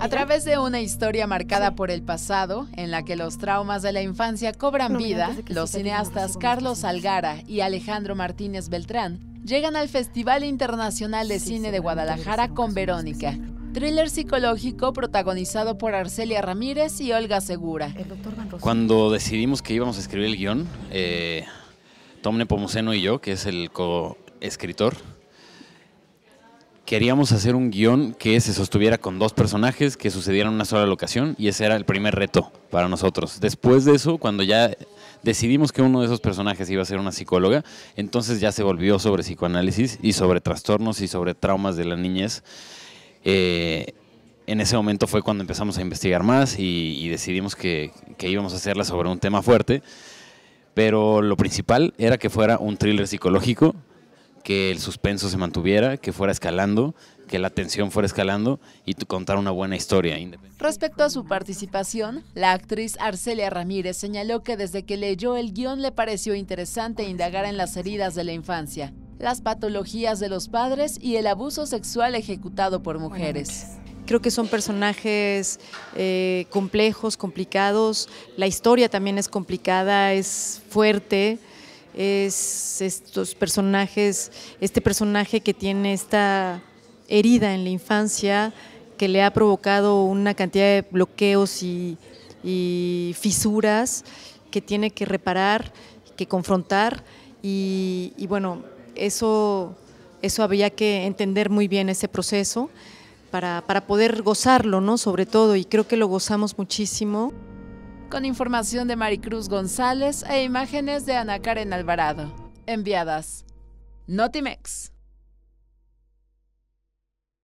A través de una historia marcada por el pasado, en la que los traumas de la infancia cobran vida, los cineastas Carlos Algara y Alejandro Martínez Beltrán llegan al Festival Internacional de Cine de Guadalajara con Verónica, thriller psicológico protagonizado por Arcelia Ramírez y Olga Segura. Cuando decidimos que íbamos a escribir el guión, eh, Tom Nepomuceno y yo, que es el co-escritor, queríamos hacer un guión que se sostuviera con dos personajes que sucedieran en una sola locación y ese era el primer reto para nosotros. Después de eso, cuando ya decidimos que uno de esos personajes iba a ser una psicóloga, entonces ya se volvió sobre psicoanálisis y sobre trastornos y sobre traumas de la niñez. Eh, en ese momento fue cuando empezamos a investigar más y, decidimos que, que íbamos a hacerla sobre un tema fuerte pero lo principal era que fuera un thriller psicológico que el suspenso se mantuviera, que fuera escalando, que la tensión fuera escalando y contar una buena historia. Respecto a su participación, la actriz Arcelia Ramírez señaló que desde que leyó el guión le pareció interesante indagar en las heridas de la infancia, las patologías de los padres y el abuso sexual ejecutado por mujeres creo que son personajes eh, complejos, complicados, la historia también es complicada, es fuerte, es estos personajes, este personaje que tiene esta herida en la infancia que le ha provocado una cantidad de bloqueos y, fisuras que tiene que reparar, que confrontar y, bueno, eso, eso había que entender muy bien ese proceso para, para poder gozarlo, ¿no? Sobre todo, y creo que lo gozamos muchísimo con información de Maricruz González e imágenes de Ana Karen Alvarado, enviadas Notimex.